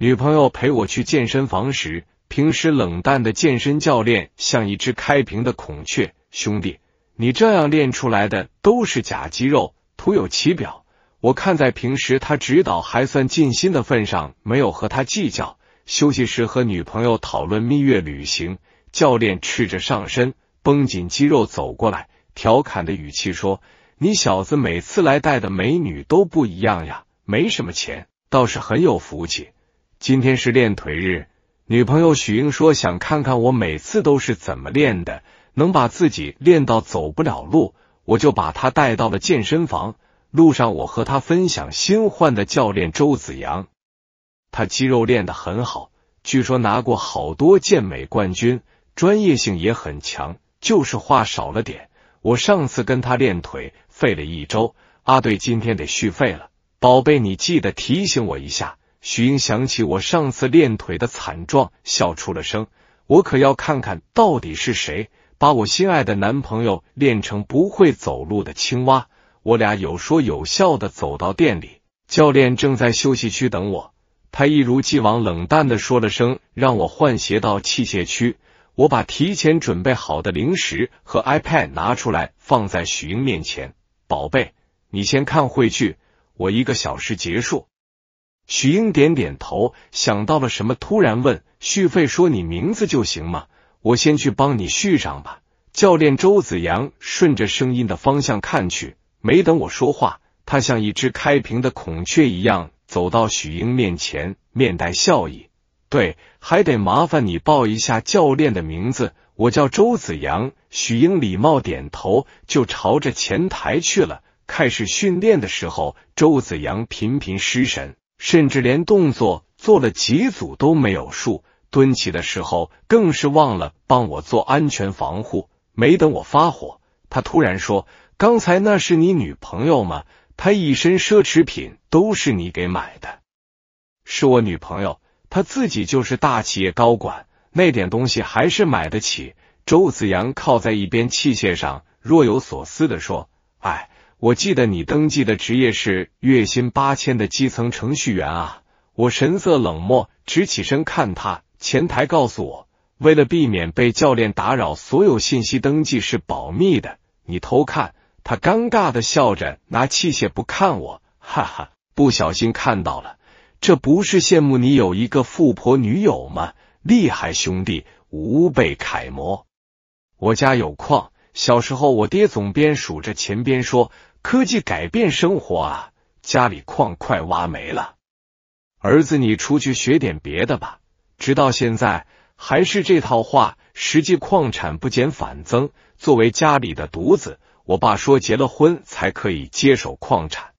女朋友陪我去健身房时，平时冷淡的健身教练像一只开屏的孔雀。兄弟，你这样练出来的都是假肌肉，徒有其表。我看在平时他指导还算尽心的份上，没有和他计较。休息时和女朋友讨论蜜月旅行，教练赤着上身，绷紧肌肉走过来，调侃的语气说：“你小子每次来带的美女都不一样呀，没什么钱，倒是很有福气。”今天是练腿日，女朋友许英说想看看我每次都是怎么练的，能把自己练到走不了路，我就把她带到了健身房。路上我和她分享新换的教练周子阳，他肌肉练得很好，据说拿过好多健美冠军，专业性也很强，就是话少了点。我上次跟他练腿费了一周，阿队今天得续费了，宝贝你记得提醒我一下。徐英想起我上次练腿的惨状，笑出了声。我可要看看到底是谁把我心爱的男朋友练成不会走路的青蛙。我俩有说有笑的走到店里，教练正在休息区等我。他一如既往冷淡的说了声让我换鞋到器械区。我把提前准备好的零食和 iPad 拿出来放在许英面前。宝贝，你先看会剧，我一个小时结束。许英点点头，想到了什么，突然问：“续费说你名字就行吗？我先去帮你续上吧。”教练周子阳顺着声音的方向看去，没等我说话，他像一只开屏的孔雀一样走到许英面前，面带笑意：“对，还得麻烦你报一下教练的名字，我叫周子阳。”许英礼貌点头，就朝着前台去了。开始训练的时候，周子阳频频失神。甚至连动作做了几组都没有数，蹲起的时候更是忘了帮我做安全防护。没等我发火，他突然说：“刚才那是你女朋友吗？她一身奢侈品都是你给买的，是我女朋友，她自己就是大企业高管，那点东西还是买得起。”周子阳靠在一边器械上，若有所思的说：“哎。”我记得你登记的职业是月薪八千的基层程序员啊！我神色冷漠，直起身看他。前台告诉我，为了避免被教练打扰，所有信息登记是保密的。你偷看？他尴尬的笑着，拿器械不看我。哈哈，不小心看到了，这不是羡慕你有一个富婆女友吗？厉害，兄弟，吾辈楷模。我家有矿，小时候我爹总边数着钱边说。科技改变生活啊，家里矿快挖没了。儿子，你出去学点别的吧。直到现在还是这套话，实际矿产不减反增。作为家里的独子，我爸说结了婚才可以接手矿产。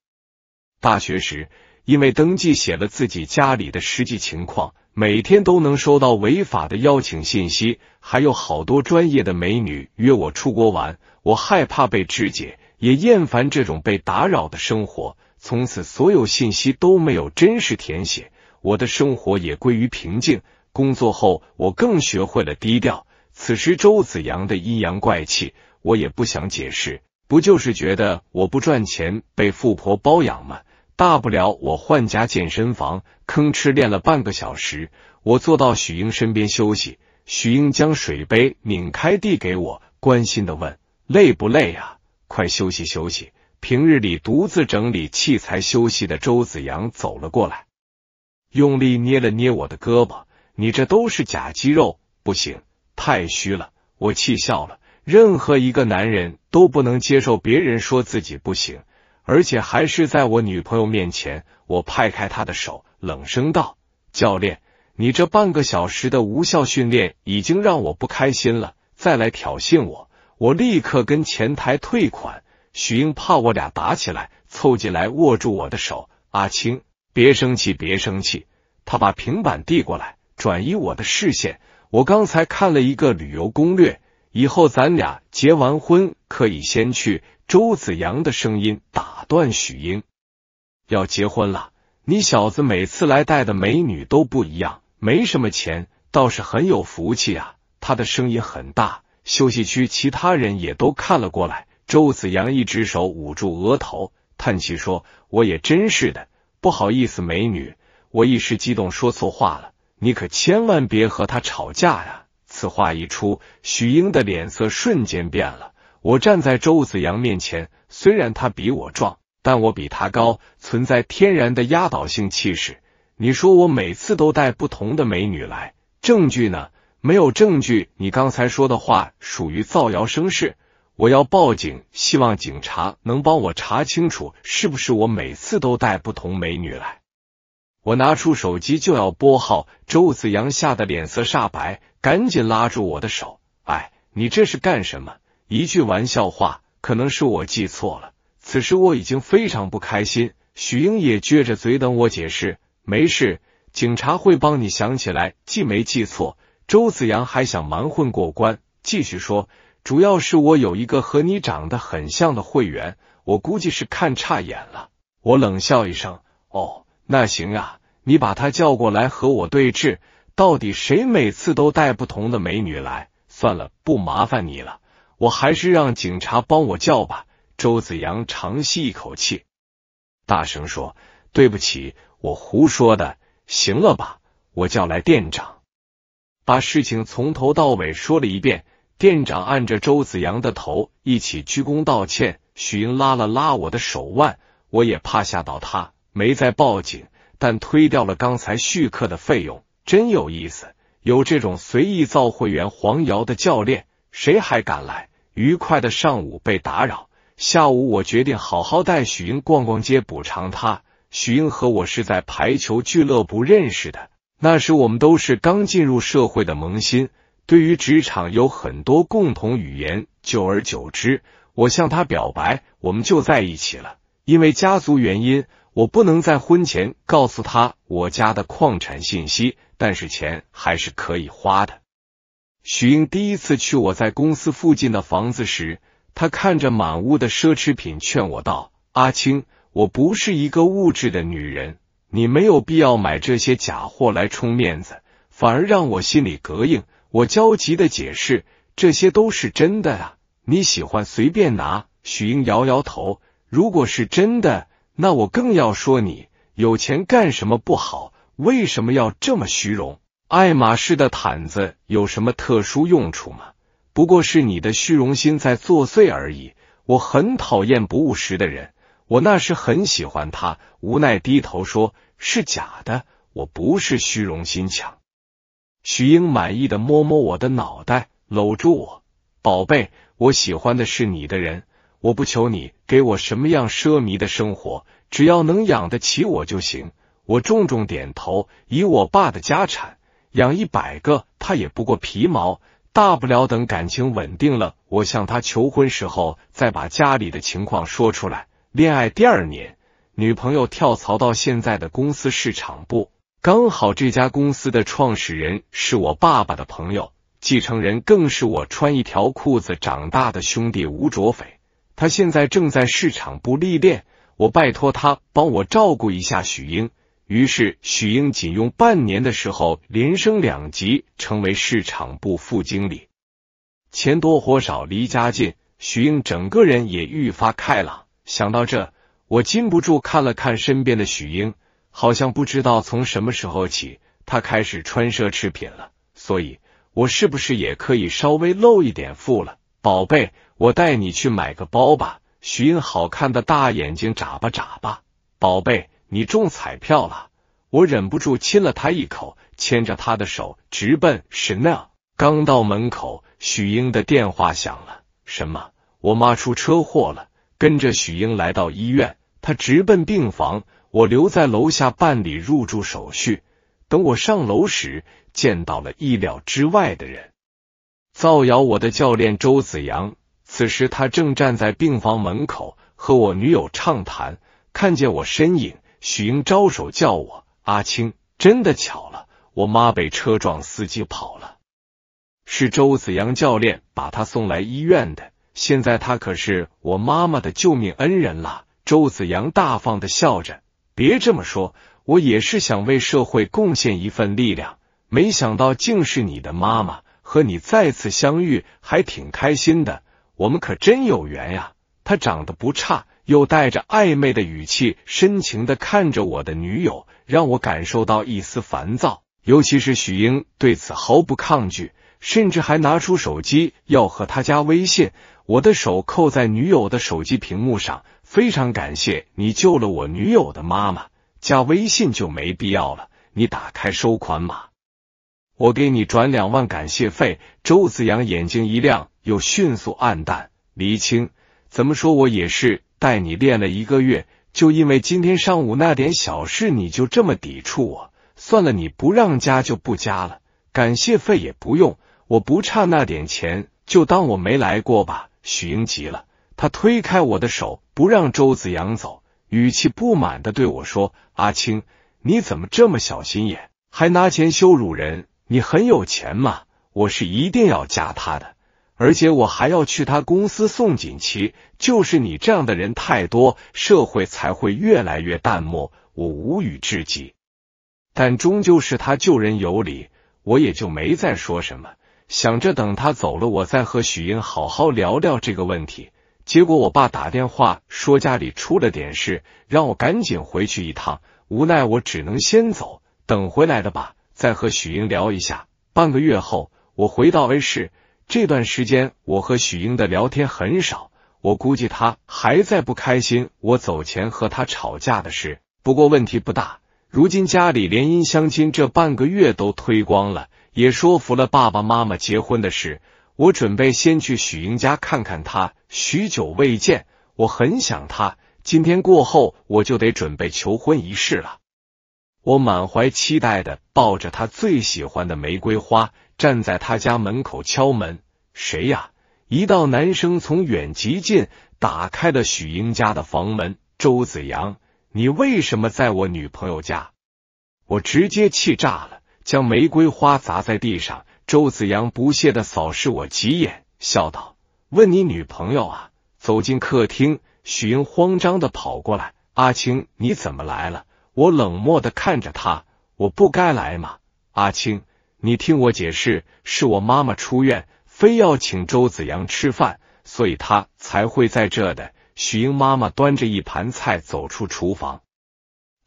大学时，因为登记写了自己家里的实际情况，每天都能收到违法的邀请信息，还有好多专业的美女约我出国玩，我害怕被肢解。也厌烦这种被打扰的生活，从此所有信息都没有真实填写，我的生活也归于平静。工作后，我更学会了低调。此时周子阳的阴阳怪气，我也不想解释，不就是觉得我不赚钱被富婆包养吗？大不了我换家健身房，吭哧练了半个小时，我坐到许英身边休息。许英将水杯拧开递给我，关心的问：“累不累啊？”快休息休息！平日里独自整理器材休息的周子阳走了过来，用力捏了捏我的胳膊，你这都是假肌肉，不行，太虚了。我气笑了，任何一个男人都不能接受别人说自己不行，而且还是在我女朋友面前。我拍开他的手，冷声道：“教练，你这半个小时的无效训练已经让我不开心了，再来挑衅我。”我立刻跟前台退款。许英怕我俩打起来，凑进来握住我的手：“阿青，别生气，别生气。”他把平板递过来，转移我的视线。我刚才看了一个旅游攻略，以后咱俩结完婚可以先去。周子阳的声音打断许英：“要结婚了，你小子每次来带的美女都不一样，没什么钱，倒是很有福气啊。”他的声音很大。休息区，其他人也都看了过来。周子阳一只手捂住额头，叹气说：“我也真是的，不好意思，美女，我一时激动说错话了，你可千万别和他吵架呀。”此话一出，许英的脸色瞬间变了。我站在周子阳面前，虽然他比我壮，但我比他高，存在天然的压倒性气势。你说我每次都带不同的美女来，证据呢？没有证据，你刚才说的话属于造谣生事，我要报警，希望警察能帮我查清楚是不是我每次都带不同美女来。我拿出手机就要拨号，周子阳吓得脸色煞白，赶紧拉住我的手，哎，你这是干什么？一句玩笑话，可能是我记错了。此时我已经非常不开心，许英也撅着嘴等我解释，没事，警察会帮你想起来记没记错。周子阳还想瞒混过关，继续说：“主要是我有一个和你长得很像的会员，我估计是看差眼了。”我冷笑一声：“哦，那行啊，你把他叫过来和我对质，到底谁每次都带不同的美女来？”算了，不麻烦你了，我还是让警察帮我叫吧。周子阳长吸一口气，大声说：“对不起，我胡说的，行了吧？我叫来店长。”把事情从头到尾说了一遍，店长按着周子阳的头一起鞠躬道歉。许英拉了拉我的手腕，我也怕吓到他，没再报警，但推掉了刚才续课的费用。真有意思，有这种随意造会员黄瑶的教练，谁还敢来？愉快的上午被打扰，下午我决定好好带许英逛逛街补偿她。许英和我是在排球俱乐部认识的。那时我们都是刚进入社会的萌新，对于职场有很多共同语言。久而久之，我向他表白，我们就在一起了。因为家族原因，我不能在婚前告诉他我家的矿产信息，但是钱还是可以花的。许英第一次去我在公司附近的房子时，他看着满屋的奢侈品，劝我道：“阿青，我不是一个物质的女人。”你没有必要买这些假货来充面子，反而让我心里膈应。我焦急的解释，这些都是真的啊，你喜欢随便拿。许英摇摇头，如果是真的，那我更要说你，有钱干什么不好，为什么要这么虚荣？爱马仕的毯子有什么特殊用处吗？不过是你的虚荣心在作祟而已。我很讨厌不务实的人。我那时很喜欢他，无奈低头说：“是假的，我不是虚荣心强。”徐英满意的摸摸我的脑袋，搂住我：“宝贝，我喜欢的是你的人，我不求你给我什么样奢靡的生活，只要能养得起我就行。”我重重点头，以我爸的家产养一百个他也不过皮毛，大不了等感情稳定了，我向他求婚时候再把家里的情况说出来。恋爱第二年，女朋友跳槽到现在的公司市场部，刚好这家公司的创始人是我爸爸的朋友，继承人更是我穿一条裤子长大的兄弟吴卓斐。他现在正在市场部历练，我拜托他帮我照顾一下许英。于是许英仅用半年的时候，连升两级，成为市场部副经理。钱多活少，离家近，许英整个人也愈发开朗。想到这，我禁不住看了看身边的许英，好像不知道从什么时候起，她开始穿奢侈品了。所以，我是不是也可以稍微露一点富了？宝贝，我带你去买个包吧。许英好看的大眼睛眨巴眨巴，宝贝，你中彩票了！我忍不住亲了她一口，牵着她的手直奔 Chanel。刚到门口，许英的电话响了。什么？我妈出车祸了。跟着许英来到医院，他直奔病房，我留在楼下办理入住手续。等我上楼时，见到了意料之外的人——造谣我的教练周子阳。此时他正站在病房门口和我女友畅谈，看见我身影，许英招手叫我：“阿青，真的巧了，我妈被车撞，司机跑了，是周子阳教练把他送来医院的。”现在他可是我妈妈的救命恩人了。周子阳大方的笑着，别这么说，我也是想为社会贡献一份力量。没想到竟是你的妈妈，和你再次相遇还挺开心的，我们可真有缘呀。他长得不差，又带着暧昧的语气，深情的看着我的女友，让我感受到一丝烦躁。尤其是许英对此毫不抗拒，甚至还拿出手机要和他加微信。我的手扣在女友的手机屏幕上，非常感谢你救了我女友的妈妈，加微信就没必要了。你打开收款码，我给你转两万感谢费。周子阳眼睛一亮，又迅速暗淡。黎青，怎么说我也是带你练了一个月，就因为今天上午那点小事你就这么抵触我？算了，你不让加就不加了，感谢费也不用，我不差那点钱，就当我没来过吧。许英急了，他推开我的手，不让周子阳走，语气不满的对我说：“阿青，你怎么这么小心眼，还拿钱羞辱人？你很有钱吗？我是一定要加他的，而且我还要去他公司送锦旗。就是你这样的人太多，社会才会越来越淡漠。”我无语至极，但终究是他救人有理，我也就没再说什么。想着等他走了，我再和许英好好聊聊这个问题。结果我爸打电话说家里出了点事，让我赶紧回去一趟。无奈我只能先走，等回来的吧，再和许英聊一下。半个月后，我回到 A 市。这段时间我和许英的聊天很少，我估计他还在不开心我走前和他吵架的事。不过问题不大，如今家里连音相亲这半个月都推光了。也说服了爸爸妈妈结婚的事。我准备先去许英家看看她，许久未见，我很想她。今天过后，我就得准备求婚仪式了。我满怀期待的抱着他最喜欢的玫瑰花，站在他家门口敲门：“谁呀？”一道男声从远及近，打开了许英家的房门：“周子阳，你为什么在我女朋友家？”我直接气炸了。将玫瑰花砸在地上，周子阳不屑的扫视我几眼，笑道：“问你女朋友啊？”走进客厅，许英慌张的跑过来：“阿青，你怎么来了？”我冷漠的看着他：“我不该来吗？”阿青，你听我解释，是我妈妈出院，非要请周子阳吃饭，所以他才会在这的。许英妈妈端着一盘菜走出厨房。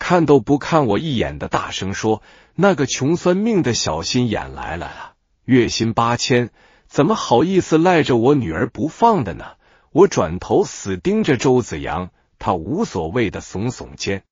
看都不看我一眼的大声说：“那个穷酸命的小心眼来了，啊！月薪八千，怎么好意思赖着我女儿不放的呢？”我转头死盯着周子阳，他无所谓的耸耸肩：“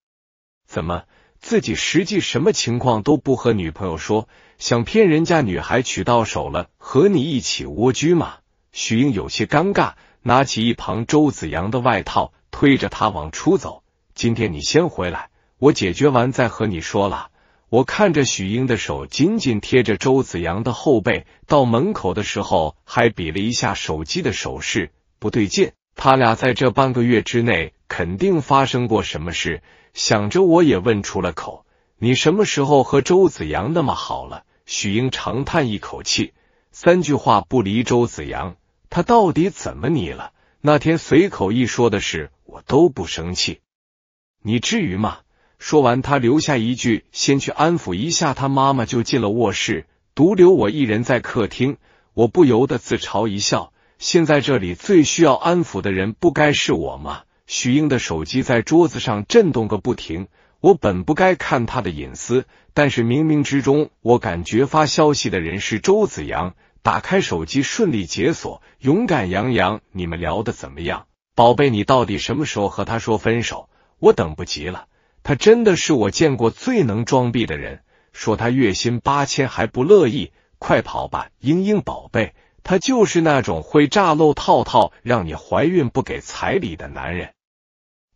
怎么自己实际什么情况都不和女朋友说，想骗人家女孩娶到手了和你一起蜗居吗？”徐英有些尴尬，拿起一旁周子阳的外套，推着他往出走。今天你先回来。我解决完再和你说了。我看着许英的手紧紧贴着周子阳的后背，到门口的时候还比了一下手机的手势。不对劲，他俩在这半个月之内肯定发生过什么事。想着我也问出了口：“你什么时候和周子阳那么好了？”许英长叹一口气，三句话不离周子阳。他到底怎么你了？那天随口一说的事，我都不生气，你至于吗？说完，他留下一句：“先去安抚一下他妈妈。”就进了卧室，独留我一人在客厅。我不由得自嘲一笑。现在这里最需要安抚的人，不该是我吗？许英的手机在桌子上震动个不停。我本不该看他的隐私，但是冥冥之中，我感觉发消息的人是周子阳。打开手机，顺利解锁。勇敢洋洋，你们聊的怎么样？宝贝，你到底什么时候和他说分手？我等不及了。他真的是我见过最能装逼的人，说他月薪八千还不乐意，快跑吧，英英宝贝，他就是那种会炸漏套套让你怀孕不给彩礼的男人。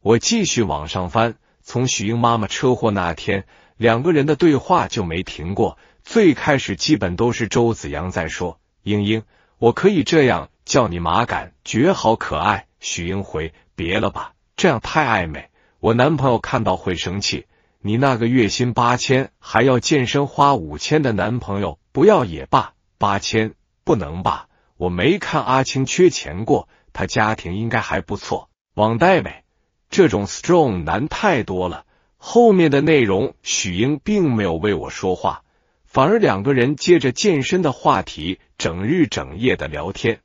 我继续往上翻，从许英妈妈车祸那天，两个人的对话就没停过。最开始基本都是周子阳在说：“英英，我可以这样叫你马感觉好可爱。”许英回：“别了吧，这样太暧昧。”我男朋友看到会生气。你那个月薪八千还要健身花五千的男朋友不要也罢。八千不能吧？我没看阿青缺钱过，他家庭应该还不错，网贷呗。这种 strong 男太多了。后面的内容，许英并没有为我说话，反而两个人接着健身的话题，整日整夜的聊天。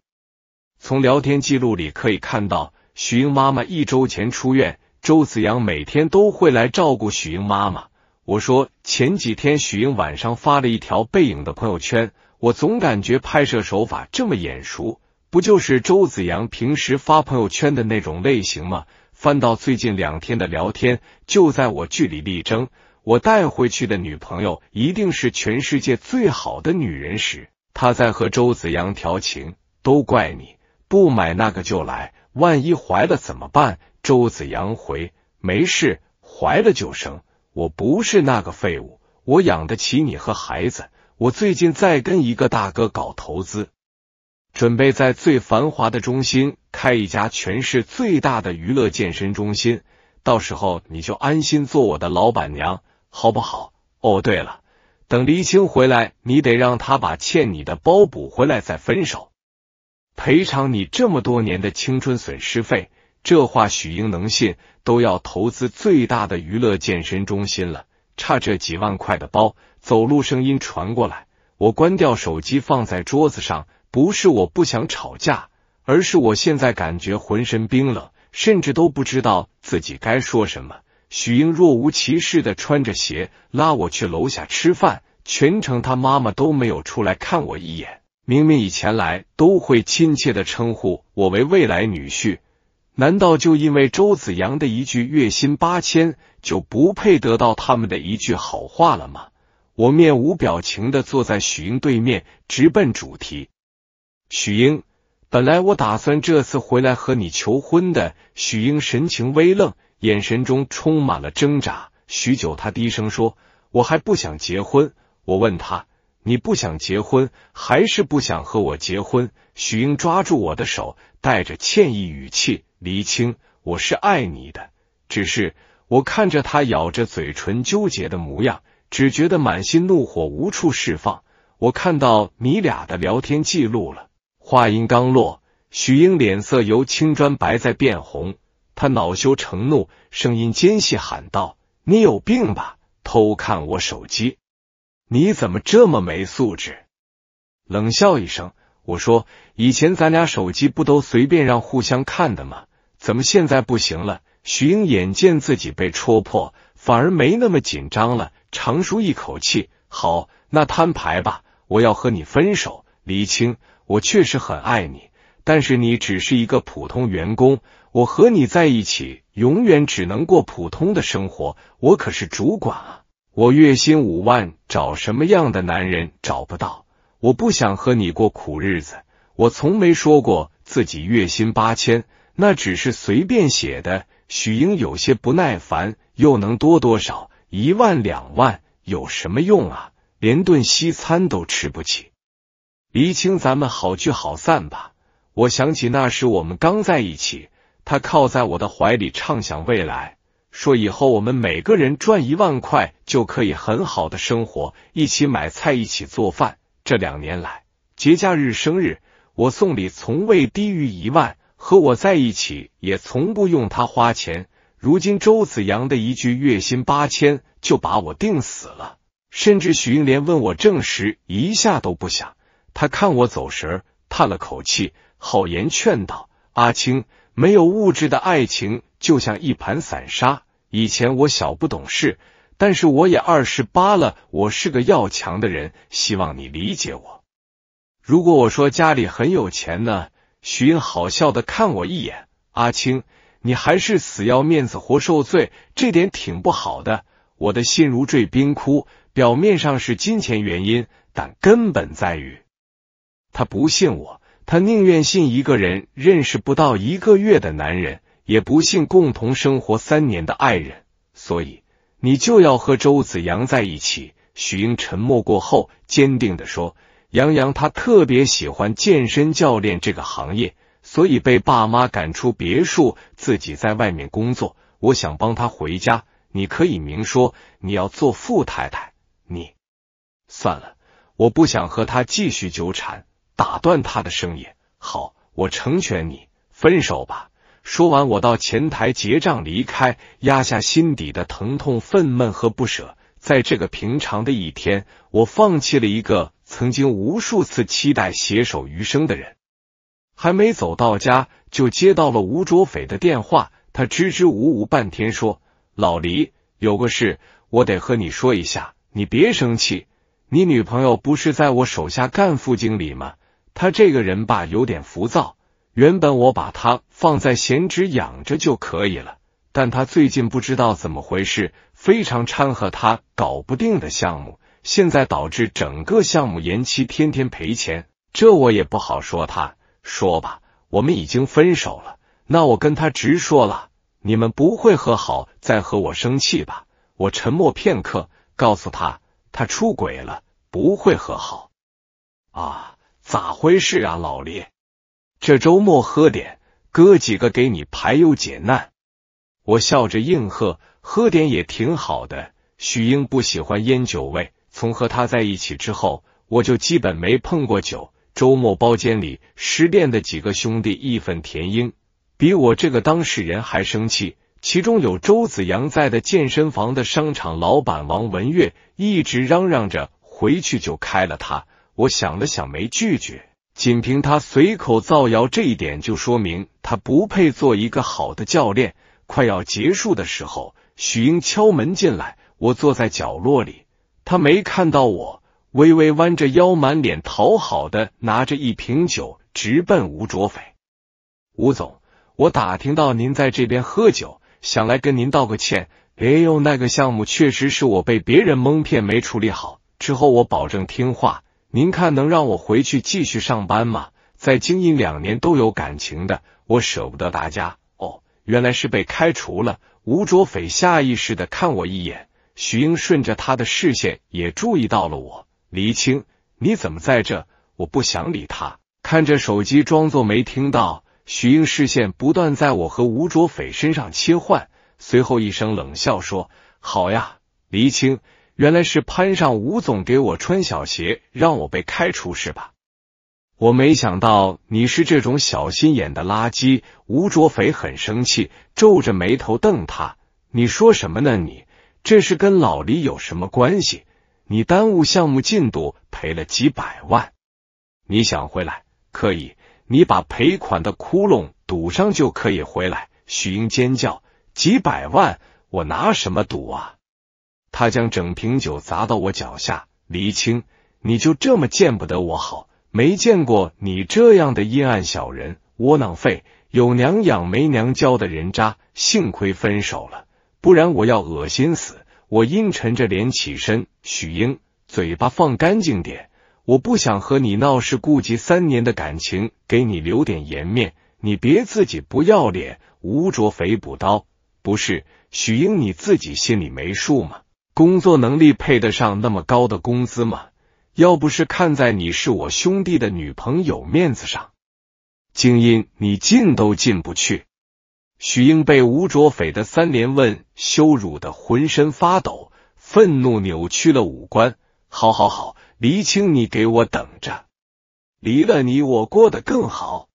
从聊天记录里可以看到，许英妈妈一周前出院。周子阳每天都会来照顾许英妈妈。我说前几天许英晚上发了一条背影的朋友圈，我总感觉拍摄手法这么眼熟，不就是周子阳平时发朋友圈的那种类型吗？翻到最近两天的聊天，就在我据理力争“我带回去的女朋友一定是全世界最好的女人”时，他在和周子阳调情。都怪你，不买那个就来，万一怀了怎么办？周子阳回：没事，怀了就生。我不是那个废物，我养得起你和孩子。我最近在跟一个大哥搞投资，准备在最繁华的中心开一家全市最大的娱乐健身中心。到时候你就安心做我的老板娘，好不好？哦，对了，等黎青回来，你得让他把欠你的包补回来，再分手，赔偿你这么多年的青春损失费。这话许英能信，都要投资最大的娱乐健身中心了，差这几万块的包。走路声音传过来，我关掉手机放在桌子上。不是我不想吵架，而是我现在感觉浑身冰冷，甚至都不知道自己该说什么。许英若无其事的穿着鞋拉我去楼下吃饭，全程他妈妈都没有出来看我一眼。明明以前来都会亲切的称呼我为未来女婿。难道就因为周子阳的一句月薪八千，就不配得到他们的一句好话了吗？我面无表情的坐在许英对面，直奔主题。许英，本来我打算这次回来和你求婚的。许英神情微愣，眼神中充满了挣扎。许久，他低声说：“我还不想结婚。”我问他：“你不想结婚，还是不想和我结婚？”许英抓住我的手。带着歉意语气，黎青，我是爱你的，只是我看着他咬着嘴唇纠结的模样，只觉得满心怒火无处释放。我看到你俩的聊天记录了。话音刚落，许英脸色由青砖白在变红，他恼羞成怒，声音尖细喊道：“你有病吧？偷看我手机？你怎么这么没素质？”冷笑一声。我说，以前咱俩手机不都随便让互相看的吗？怎么现在不行了？徐英眼见自己被戳破，反而没那么紧张了，长舒一口气。好，那摊牌吧，我要和你分手，李青。我确实很爱你，但是你只是一个普通员工，我和你在一起，永远只能过普通的生活。我可是主管啊，我月薪五万，找什么样的男人找不到。我不想和你过苦日子，我从没说过自己月薪八千，那只是随便写的。许英有些不耐烦，又能多多少？一万两万有什么用啊？连顿西餐都吃不起。李青，咱们好聚好散吧。我想起那时我们刚在一起，他靠在我的怀里畅想未来，说以后我们每个人赚一万块就可以很好的生活，一起买菜，一起做饭。这两年来，节假日、生日，我送礼从未低于一万，和我在一起也从不用他花钱。如今周子阳的一句月薪八千，就把我定死了。甚至许英莲问我证实一下都不想。他看我走神，叹了口气，好言劝道：“阿青，没有物质的爱情就像一盘散沙。以前我小不懂事。”但是我也二十八了，我是个要强的人，希望你理解我。如果我说家里很有钱呢？徐英好笑的看我一眼，阿青，你还是死要面子活受罪，这点挺不好的。我的心如坠冰窟，表面上是金钱原因，但根本在于他不信我，他宁愿信一个人认识不到一个月的男人，也不信共同生活三年的爱人，所以。你就要和周子阳在一起。许英沉默过后，坚定的说：“杨洋他特别喜欢健身教练这个行业，所以被爸妈赶出别墅，自己在外面工作。我想帮他回家，你可以明说，你要做富太太。你算了，我不想和他继续纠缠。”打断他的声音。好，我成全你，分手吧。说完，我到前台结账离开，压下心底的疼痛、愤懑和不舍。在这个平常的一天，我放弃了一个曾经无数次期待携手余生的人。还没走到家，就接到了吴卓斐的电话，他支支吾吾半天说：“老黎，有个事，我得和你说一下，你别生气。你女朋友不是在我手下干副经理吗？她这个人吧，有点浮躁。”原本我把他放在闲职养着就可以了，但他最近不知道怎么回事，非常掺和他搞不定的项目，现在导致整个项目延期，天天赔钱，这我也不好说。他说吧，我们已经分手了，那我跟他直说了，你们不会和好再和我生气吧？我沉默片刻，告诉他他出轨了，不会和好啊？咋回事啊，老李？这周末喝点，哥几个给你排忧解难。我笑着应和，喝点也挺好的。许英不喜欢烟酒味，从和他在一起之后，我就基本没碰过酒。周末包间里，失恋的几个兄弟义愤填膺，比我这个当事人还生气。其中有周子阳在的健身房的商场老板王文月，一直嚷嚷着回去就开了他。我想了想，没拒绝。仅凭他随口造谣这一点，就说明他不配做一个好的教练。快要结束的时候，许英敲门进来，我坐在角落里，他没看到我，微微弯着腰，满脸讨好的拿着一瓶酒，直奔吴卓斐。吴总，我打听到您在这边喝酒，想来跟您道个歉。哎呦，那个项目确实是我被别人蒙骗，没处理好，之后我保证听话。您看，能让我回去继续上班吗？再经营两年都有感情的，我舍不得大家。哦，原来是被开除了。吴卓斐下意识的看我一眼，徐英顺着他的视线也注意到了我。黎青，你怎么在这？我不想理他，看着手机装作没听到。徐英视线不断在我和吴卓斐身上切换，随后一声冷笑说：“好呀，黎青。”原来是攀上吴总给我穿小鞋，让我被开除是吧？我没想到你是这种小心眼的垃圾！吴卓斐很生气，皱着眉头瞪他：“你说什么呢？你这是跟老李有什么关系？你耽误项目进度，赔了几百万，你想回来可以，你把赔款的窟窿堵上就可以回来。”许英尖叫：“几百万，我拿什么赌啊？”他将整瓶酒砸到我脚下，黎青，你就这么见不得我好？没见过你这样的阴暗小人、窝囊废、有娘养没娘教的人渣！幸亏分手了，不然我要恶心死！我阴沉着脸起身，许英，嘴巴放干净点，我不想和你闹事，顾及三年的感情，给你留点颜面，你别自己不要脸！无着肥补刀，不是许英，你自己心里没数吗？工作能力配得上那么高的工资吗？要不是看在你是我兄弟的女朋友面子上，精英你进都进不去。许英被吴卓斐的三连问羞辱的浑身发抖，愤怒扭曲了五官。好好好，黎青，你给我等着！离了你，我过得更好。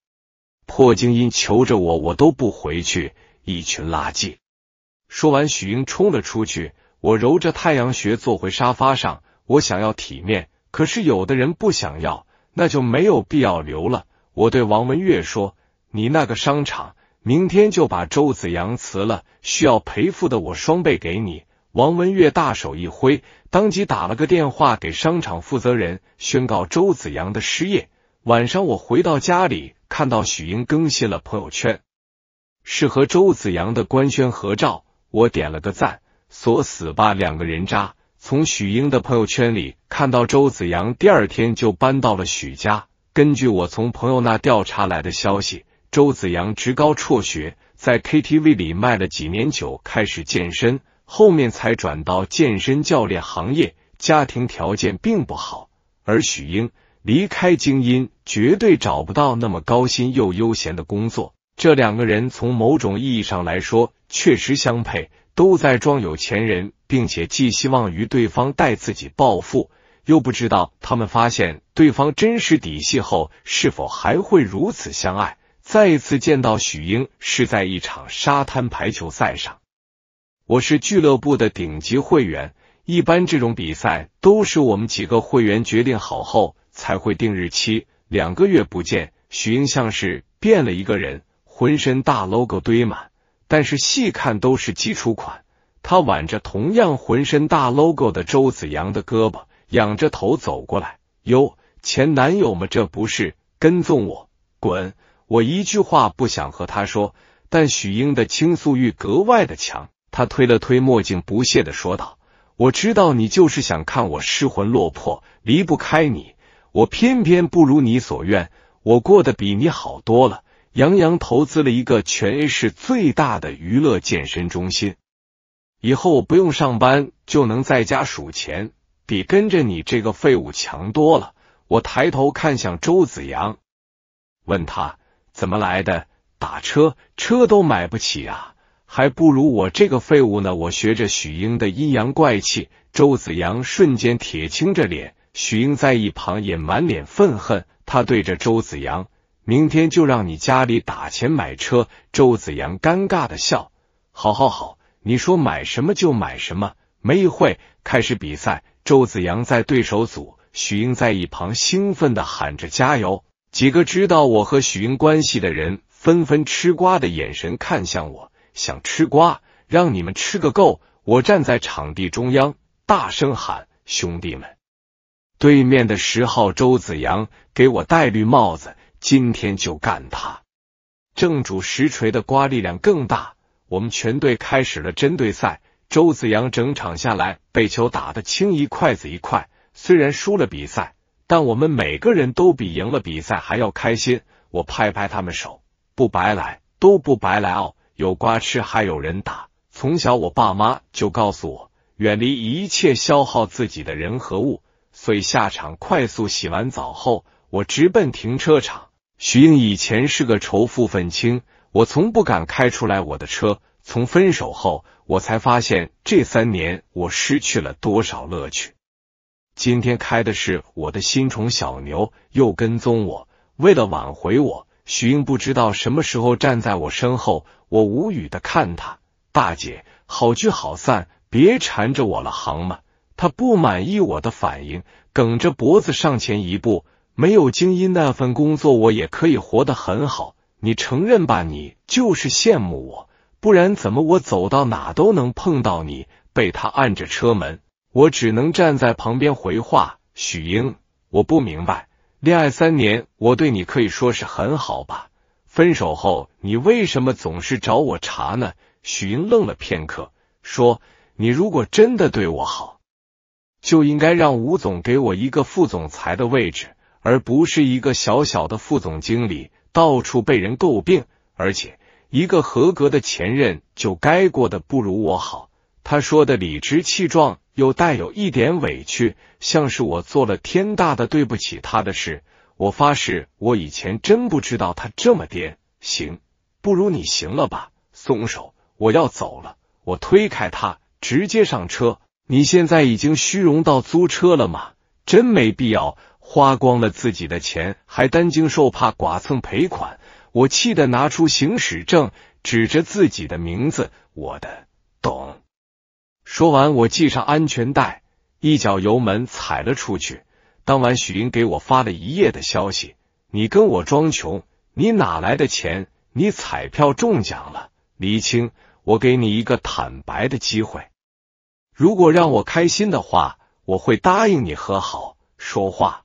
破精英求着我，我都不回去，一群垃圾。说完，许英冲了出去。我揉着太阳穴坐回沙发上，我想要体面，可是有的人不想要，那就没有必要留了。我对王文月说：“你那个商场明天就把周子阳辞了，需要赔付的我双倍给你。”王文月大手一挥，当即打了个电话给商场负责人，宣告周子阳的失业。晚上我回到家里，看到许英更新了朋友圈，是和周子阳的官宣合照，我点了个赞。锁死吧，两个人渣！从许英的朋友圈里看到周子阳，第二天就搬到了许家。根据我从朋友那调查来的消息，周子阳职高辍学，在 KTV 里卖了几年酒，开始健身，后面才转到健身教练行业。家庭条件并不好，而许英离开精英，绝对找不到那么高薪又悠闲的工作。这两个人从某种意义上来说，确实相配。都在装有钱人，并且寄希望于对方带自己暴富，又不知道他们发现对方真实底细后，是否还会如此相爱。再一次见到许英是在一场沙滩排球赛上。我是俱乐部的顶级会员，一般这种比赛都是我们几个会员决定好后才会定日期。两个月不见，许英像是变了一个人，浑身大 logo 堆满。但是细看都是基础款。他挽着同样浑身大 logo 的周子阳的胳膊，仰着头走过来。哟，前男友吗？这不是跟踪我？滚！我一句话不想和他说。但许英的倾诉欲格外的强。他推了推墨镜，不屑的说道：“我知道你就是想看我失魂落魄，离不开你。我偏偏不如你所愿，我过得比你好多了。”杨洋投资了一个全市最大的娱乐健身中心，以后不用上班就能在家数钱，比跟着你这个废物强多了。我抬头看向周子阳，问他怎么来的？打车，车都买不起啊，还不如我这个废物呢。我学着许英的阴阳怪气，周子阳瞬间铁青着脸，许英在一旁也满脸愤恨，他对着周子阳。明天就让你家里打钱买车。周子阳尴尬的笑。好，好，好，你说买什么就买什么。没一会，开始比赛。周子阳在对手组，许英在一旁兴奋的喊着加油。几个知道我和许英关系的人纷纷吃瓜的眼神看向我，想吃瓜，让你们吃个够。我站在场地中央，大声喊：“兄弟们，对面的十号周子阳，给我戴绿帽子！”今天就干他！正主实锤的瓜力量更大。我们全队开始了针对赛。周子阳整场下来被球打得青一块紫一块，虽然输了比赛，但我们每个人都比赢了比赛还要开心。我拍拍他们手，不白来都不白来哦，有瓜吃还有人打。从小我爸妈就告诉我，远离一切消耗自己的人和物，所以下场快速洗完澡后，我直奔停车场。徐英以前是个仇富愤青，我从不敢开出来我的车。从分手后，我才发现这三年我失去了多少乐趣。今天开的是我的新宠小牛，又跟踪我。为了挽回我，徐英不知道什么时候站在我身后，我无语的看他。大姐，好聚好散，别缠着我了，行吗？他不满意我的反应，梗着脖子上前一步。没有精英那份工作，我也可以活得很好。你承认吧？你就是羡慕我，不然怎么我走到哪都能碰到你？被他按着车门，我只能站在旁边回话。许英，我不明白，恋爱三年，我对你可以说是很好吧？分手后，你为什么总是找我茬呢？许英愣了片刻，说：“你如果真的对我好，就应该让吴总给我一个副总裁的位置。”而不是一个小小的副总经理，到处被人诟病，而且一个合格的前任就该过得不如我好。他说的理直气壮，又带有一点委屈，像是我做了天大的对不起他的事。我发誓，我以前真不知道他这么癫。行，不如你行了吧？松手，我要走了。我推开他，直接上车。你现在已经虚荣到租车了吗？真没必要。花光了自己的钱，还担惊受怕、剐蹭赔款，我气得拿出行驶证，指着自己的名字，我的懂。说完，我系上安全带，一脚油门踩了出去。当晚，许英给我发了一夜的消息：“你跟我装穷，你哪来的钱？你彩票中奖了，李青，我给你一个坦白的机会。如果让我开心的话，我会答应你和好。说话。”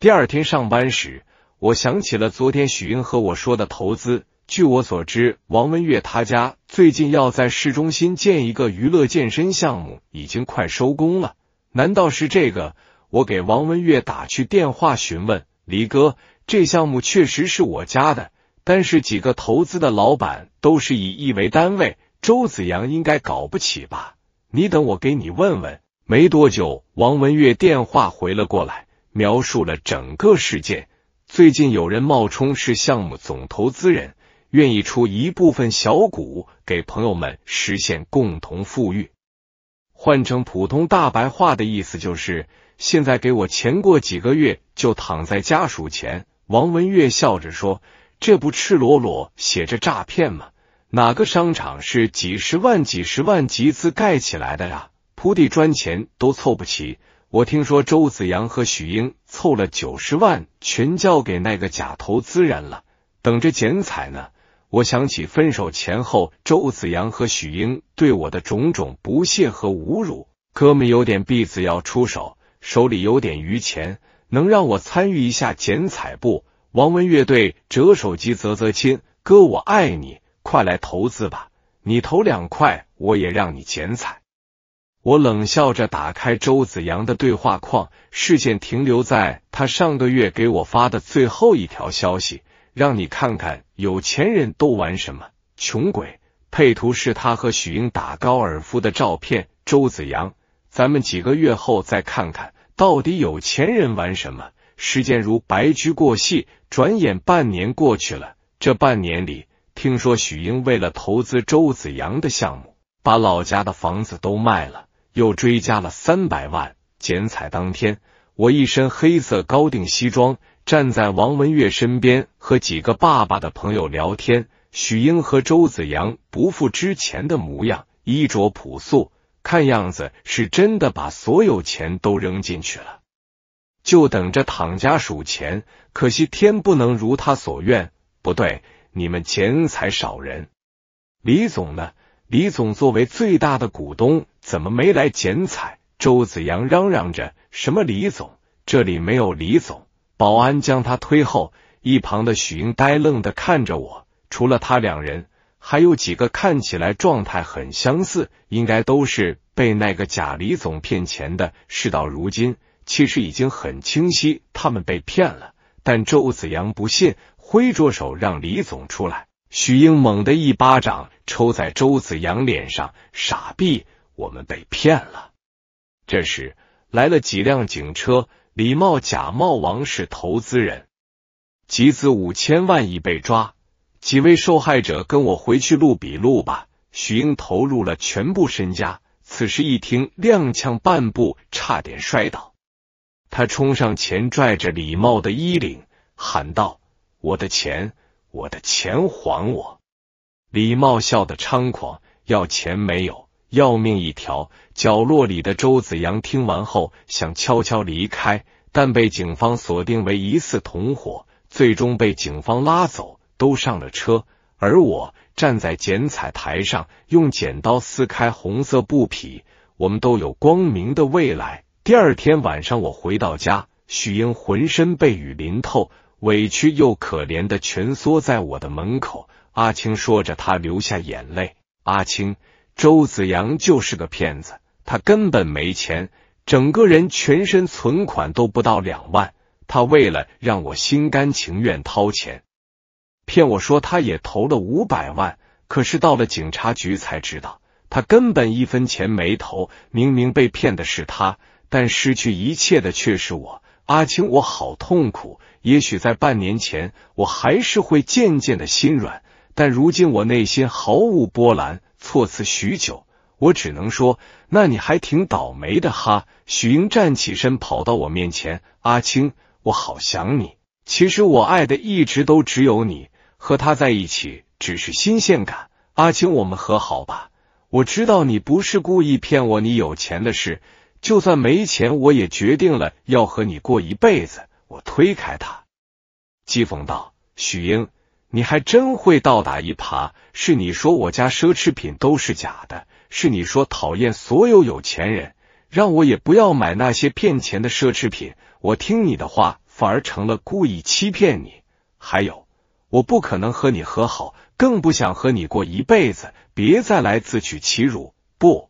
第二天上班时，我想起了昨天许英和我说的投资。据我所知，王文月他家最近要在市中心建一个娱乐健身项目，已经快收工了。难道是这个？我给王文月打去电话询问：“李哥，这项目确实是我家的，但是几个投资的老板都是以亿为单位，周子阳应该搞不起吧？”你等我给你问问。没多久，王文月电话回了过来。描述了整个事件。最近有人冒充是项目总投资人，愿意出一部分小股给朋友们实现共同富裕。换成普通大白话的意思就是，现在给我钱，过几个月就躺在家属前。王文月笑着说：“这不赤裸裸写着诈骗吗？哪个商场是几十万、几十万集资盖起来的呀？铺地砖钱都凑不齐。”我听说周子阳和许英凑了九十万，全交给那个假投资人了，等着剪彩呢。我想起分手前后周子阳和许英对我的种种不屑和侮辱，哥们有点逼子要出手，手里有点余钱，能让我参与一下剪彩不？王文乐队折手机啧啧亲，哥我爱你，快来投资吧，你投两块，我也让你剪彩。我冷笑着打开周子阳的对话框，视线停留在他上个月给我发的最后一条消息：“让你看看有钱人都玩什么。”穷鬼配图是他和许英打高尔夫的照片。周子阳，咱们几个月后再看看，到底有钱人玩什么？时间如白驹过隙，转眼半年过去了。这半年里，听说许英为了投资周子阳的项目，把老家的房子都卖了。又追加了三百万。剪彩当天，我一身黑色高定西装，站在王文月身边，和几个爸爸的朋友聊天。许英和周子阳不复之前的模样，衣着朴素，看样子是真的把所有钱都扔进去了，就等着躺家数钱。可惜天不能如他所愿。不对，你们钱财少人。李总呢？李总作为最大的股东。怎么没来剪彩？周子阳嚷嚷着：“什么李总？这里没有李总。”保安将他推后，一旁的许英呆愣的看着我。除了他两人，还有几个看起来状态很相似，应该都是被那个假李总骗钱的。事到如今，其实已经很清晰，他们被骗了。但周子阳不信，挥着手让李总出来。许英猛的一巴掌抽在周子阳脸上：“傻逼！”我们被骗了。这时来了几辆警车，李茂假冒王氏投资人，集资五千万已被抓。几位受害者跟我回去录笔录吧。许英投入了全部身家，此时一听，踉跄半步，差点摔倒。他冲上前拽着李茂的衣领，喊道：“我的钱，我的钱还我！”李茂笑得猖狂，要钱没有。要命一条！角落里的周子阳听完后，想悄悄离开，但被警方锁定为疑似同伙，最终被警方拉走，都上了车。而我站在剪彩台上，用剪刀撕开红色布匹。我们都有光明的未来。第二天晚上，我回到家，许英浑身被雨淋透，委屈又可怜的蜷缩在我的门口。阿青说着，他流下眼泪。阿青。周子阳就是个骗子，他根本没钱，整个人全身存款都不到两万。他为了让我心甘情愿掏钱，骗我说他也投了五百万，可是到了警察局才知道他根本一分钱没投。明明被骗的是他，但失去一切的却是我。阿青，我好痛苦。也许在半年前，我还是会渐渐的心软，但如今我内心毫无波澜。措辞许久，我只能说，那你还挺倒霉的哈。许英站起身，跑到我面前，阿青，我好想你。其实我爱的一直都只有你，和他在一起只是新鲜感。阿青，我们和好吧。我知道你不是故意骗我，你有钱的事，就算没钱，我也决定了要和你过一辈子。我推开他，讥讽道：“许英。”你还真会倒打一耙！是你说我家奢侈品都是假的，是你说讨厌所有有钱人，让我也不要买那些骗钱的奢侈品。我听你的话，反而成了故意欺骗你。还有，我不可能和你和好，更不想和你过一辈子。别再来自取其辱！不，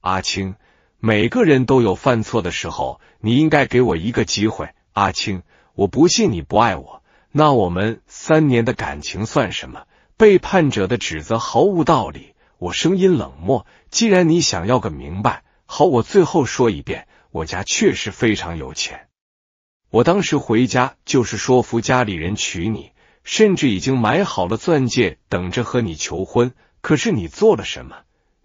阿青，每个人都有犯错的时候，你应该给我一个机会。阿青，我不信你不爱我。那我们三年的感情算什么？背叛者的指责毫无道理。我声音冷漠。既然你想要个明白，好，我最后说一遍，我家确实非常有钱。我当时回家就是说服家里人娶你，甚至已经买好了钻戒，等着和你求婚。可是你做了什么？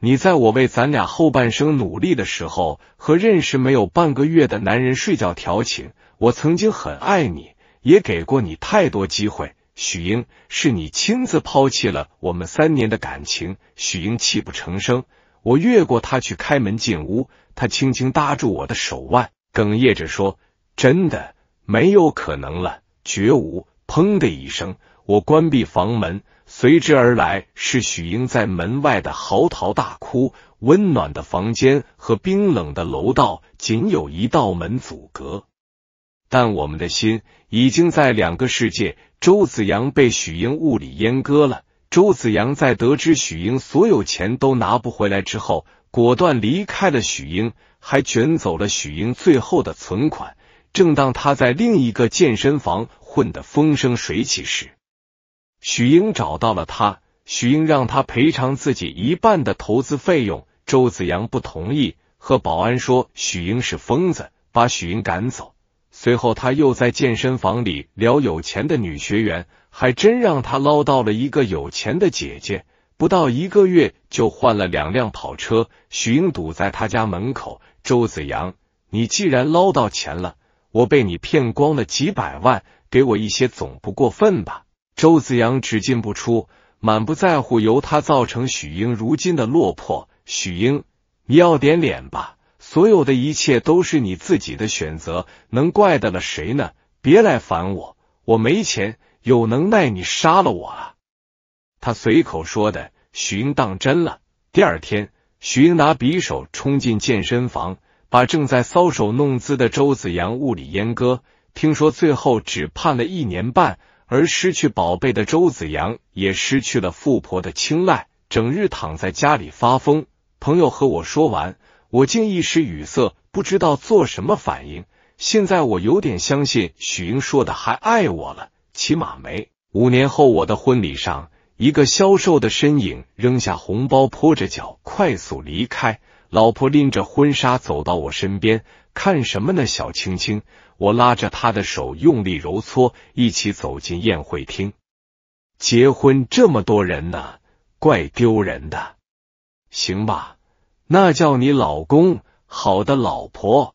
你在我为咱俩后半生努力的时候，和认识没有半个月的男人睡觉调情。我曾经很爱你。也给过你太多机会，许英，是你亲自抛弃了我们三年的感情。许英泣不成声，我越过他去开门进屋，他轻轻搭住我的手腕，哽咽着说：“真的没有可能了，绝无。”砰的一声，我关闭房门，随之而来是许英在门外的嚎啕大哭。温暖的房间和冰冷的楼道，仅有一道门阻隔。但我们的心已经在两个世界。周子阳被许英物理阉割了。周子阳在得知许英所有钱都拿不回来之后，果断离开了许英，还卷走了许英最后的存款。正当他在另一个健身房混得风生水起时，许英找到了他。许英让他赔偿自己一半的投资费用。周子阳不同意，和保安说许英是疯子，把许英赶走。随后，他又在健身房里撩有钱的女学员，还真让他捞到了一个有钱的姐姐。不到一个月，就换了两辆跑车。许英堵在他家门口：“周子阳，你既然捞到钱了，我被你骗光了几百万，给我一些总不过分吧？”周子阳只进不出，满不在乎，由他造成许英如今的落魄。许英，你要点脸吧？所有的一切都是你自己的选择，能怪得了谁呢？别来烦我，我没钱，有能耐你杀了我啊！他随口说的，许英当真了。第二天，许英拿匕首冲进健身房，把正在搔首弄姿的周子阳物理阉割。听说最后只判了一年半，而失去宝贝的周子阳也失去了富婆的青睐，整日躺在家里发疯。朋友和我说完。我竟一时语塞，不知道做什么反应。现在我有点相信许英说的，还爱我了，起码没五年后我的婚礼上，一个消瘦的身影扔下红包，拖着脚快速离开。老婆拎着婚纱走到我身边，看什么呢，小青青？我拉着她的手，用力揉搓，一起走进宴会厅。结婚这么多人呢，怪丢人的。行吧。那叫你老公，好的老婆。